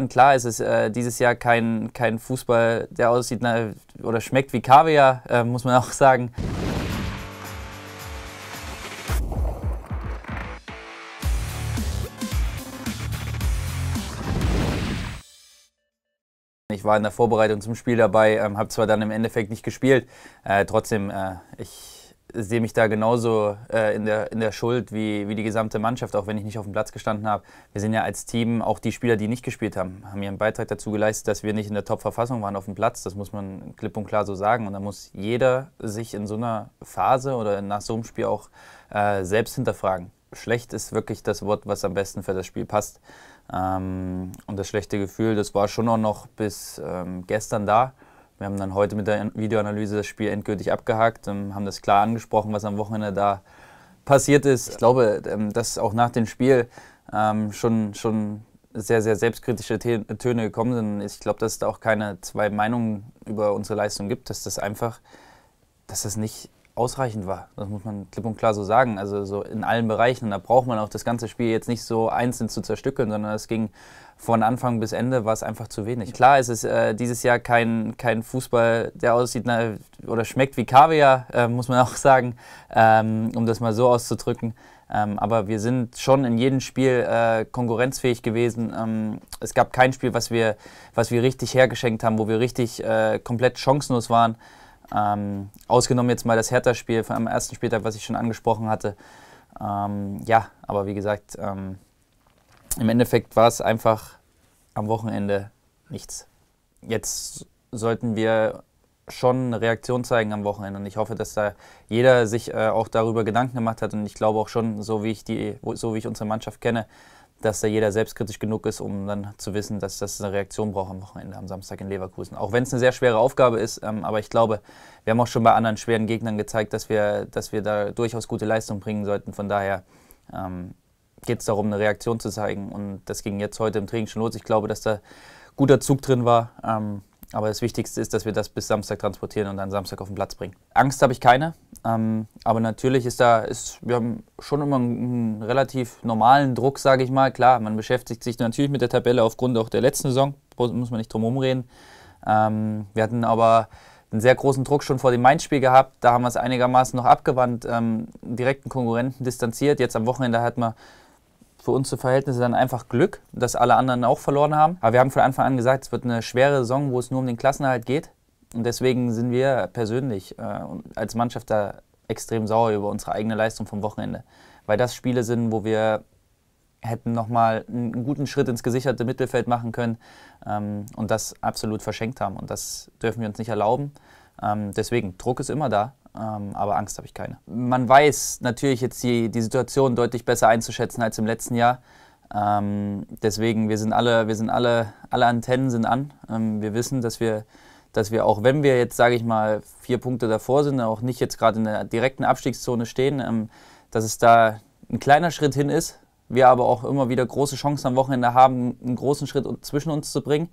Und Klar ist es äh, dieses Jahr kein, kein Fußball, der aussieht na, oder schmeckt wie Kaviar, äh, muss man auch sagen. Ich war in der Vorbereitung zum Spiel dabei, ähm, habe zwar dann im Endeffekt nicht gespielt, äh, trotzdem, äh, ich sehe mich da genauso äh, in, der, in der Schuld wie, wie die gesamte Mannschaft, auch wenn ich nicht auf dem Platz gestanden habe. Wir sind ja als Team, auch die Spieler, die nicht gespielt haben, haben ihren Beitrag dazu geleistet, dass wir nicht in der Top-Verfassung waren auf dem Platz. Das muss man klipp und klar so sagen. Und da muss jeder sich in so einer Phase oder nach so einem Spiel auch äh, selbst hinterfragen. Schlecht ist wirklich das Wort, was am besten für das Spiel passt. Ähm, und das schlechte Gefühl, das war schon auch noch bis ähm, gestern da. Wir haben dann heute mit der Videoanalyse das Spiel endgültig abgehakt, und haben das klar angesprochen, was am Wochenende da passiert ist. Ich glaube, ähm, dass auch nach dem Spiel ähm, schon, schon sehr, sehr selbstkritische Töne gekommen sind. Ich glaube, dass es da auch keine zwei Meinungen über unsere Leistung gibt, dass das einfach, dass das nicht ausreichend war. Das muss man klipp und klar so sagen. Also so in allen Bereichen. da braucht man auch das ganze Spiel jetzt nicht so einzeln zu zerstückeln, sondern es ging von Anfang bis Ende war es einfach zu wenig. Klar ist es äh, dieses Jahr kein, kein Fußball, der aussieht na, oder schmeckt wie Kaviar, äh, muss man auch sagen, ähm, um das mal so auszudrücken. Ähm, aber wir sind schon in jedem Spiel äh, konkurrenzfähig gewesen. Ähm, es gab kein Spiel, was wir, was wir richtig hergeschenkt haben, wo wir richtig äh, komplett chancenlos waren. Ähm, ausgenommen jetzt mal das Hertha-Spiel am ersten Spieltag, was ich schon angesprochen hatte. Ähm, ja, aber wie gesagt, ähm, im Endeffekt war es einfach am Wochenende nichts. Jetzt sollten wir schon eine Reaktion zeigen am Wochenende. Und ich hoffe, dass da jeder sich äh, auch darüber Gedanken gemacht hat. Und ich glaube auch schon, so wie ich, die, so wie ich unsere Mannschaft kenne, dass da jeder selbstkritisch genug ist, um dann zu wissen, dass das eine Reaktion braucht am Wochenende, am Samstag in Leverkusen. Auch wenn es eine sehr schwere Aufgabe ist, ähm, aber ich glaube, wir haben auch schon bei anderen schweren Gegnern gezeigt, dass wir, dass wir da durchaus gute Leistung bringen sollten. Von daher ähm, geht es darum, eine Reaktion zu zeigen und das ging jetzt heute im Training schon los. Ich glaube, dass da guter Zug drin war. Ähm, aber das Wichtigste ist, dass wir das bis Samstag transportieren und dann Samstag auf den Platz bringen. Angst habe ich keine, ähm, aber natürlich ist da, ist, wir haben schon immer einen, relativ normalen Druck, sage ich mal. Klar, man beschäftigt sich natürlich mit der Tabelle aufgrund auch der letzten Saison, muss man nicht drum rumreden. Ähm, wir hatten aber einen sehr großen Druck schon vor dem Main-Spiel gehabt, da haben wir es einigermaßen noch abgewandt, ähm, direkten Konkurrenten distanziert. Jetzt am Wochenende hat man für unsere Verhältnisse dann einfach Glück, dass alle anderen auch verloren haben. Aber wir haben von Anfang an gesagt, es wird eine schwere Saison, wo es nur um den Klassenerhalt geht. Und deswegen sind wir persönlich äh, als Mannschaft da extrem sauer über unsere eigene Leistung vom Wochenende. Weil das Spiele sind, wo wir hätten nochmal einen guten Schritt ins gesicherte Mittelfeld machen können ähm, und das absolut verschenkt haben. Und das dürfen wir uns nicht erlauben. Ähm, deswegen, Druck ist immer da ähm, aber Angst habe ich keine. Man weiß natürlich jetzt die, die Situation deutlich besser einzuschätzen als im letzten Jahr. Ähm, deswegen, wir sind alle, wir sind alle, alle Antennen sind an. Ähm, wir wissen, dass wir, dass wir auch, wenn wir jetzt, sage ich mal, vier Punkte davor sind, auch nicht jetzt gerade in der direkten Abstiegszone stehen, ähm, dass es da ein kleiner Schritt hin ist. Wir aber auch immer wieder große Chancen am Wochenende haben, einen großen Schritt zwischen uns zu bringen.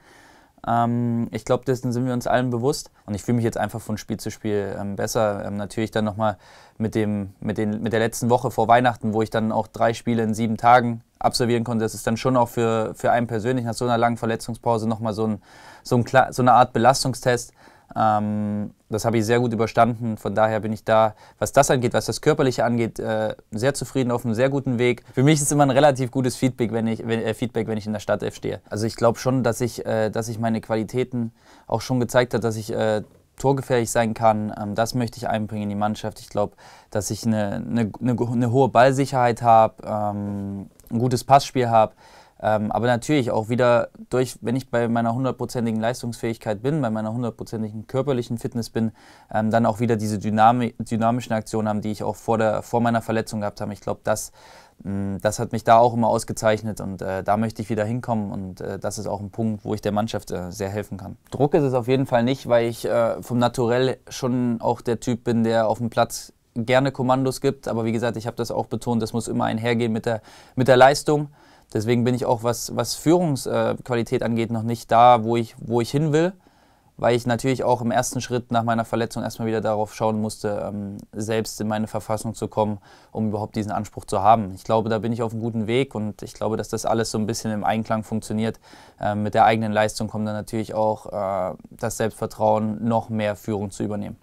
Ähm, ich glaube, dessen sind wir uns allen bewusst. Und ich fühle mich jetzt einfach von Spiel zu Spiel ähm, besser. Ähm, natürlich dann nochmal mit, mit, mit der letzten Woche vor Weihnachten, wo ich dann auch drei Spiele in sieben Tagen absolvieren konnte. Das ist dann schon auch für, für einen persönlich nach so einer langen Verletzungspause nochmal so, ein, so, ein, so eine Art Belastungstest. Ähm, das habe ich sehr gut überstanden. Von daher bin ich da, was das angeht, was das Körperliche angeht, äh, sehr zufrieden, auf einem sehr guten Weg. Für mich ist immer ein relativ gutes Feedback, wenn ich, wenn, äh, Feedback, wenn ich in der Stadt F stehe. Also ich glaube schon, dass ich, äh, dass ich meine Qualitäten auch schon gezeigt habe, dass ich äh, torgefährlich sein kann. Ähm, das möchte ich einbringen in die Mannschaft. Ich glaube, dass ich eine, eine, eine, hohe Ballsicherheit habe, ähm, ein gutes Passspiel habe. Ähm, aber natürlich auch wieder durch, wenn ich bei meiner hundertprozentigen Leistungsfähigkeit bin, bei meiner hundertprozentigen körperlichen Fitness bin, ähm, dann auch wieder diese Dynami dynamischen Aktionen haben, die ich auch vor, der, vor meiner Verletzung gehabt habe. Ich glaube, das, mm, das hat mich da auch immer ausgezeichnet und äh, da möchte ich wieder hinkommen und äh, das ist auch ein Punkt, wo ich der Mannschaft äh, sehr helfen kann. Druck ist es auf jeden Fall nicht, weil ich äh, vom Naturell schon auch der Typ bin, der auf dem Platz gerne Kommandos gibt. Aber wie gesagt, ich habe das auch betont, das muss immer einhergehen mit der, mit der Leistung. Deswegen bin ich auch, was, was Führungsqualität äh, angeht, noch nicht da, wo ich, wo ich hin will, weil ich natürlich auch im ersten Schritt nach meiner Verletzung erstmal wieder darauf schauen musste, ähm, selbst in meine Verfassung zu kommen, um überhaupt diesen Anspruch zu haben. Ich glaube, da bin ich auf einem guten Weg und ich glaube, dass das alles so ein bisschen im Einklang funktioniert. Ähm, mit der eigenen Leistung kommt dann natürlich auch äh, das Selbstvertrauen, noch mehr Führung zu übernehmen.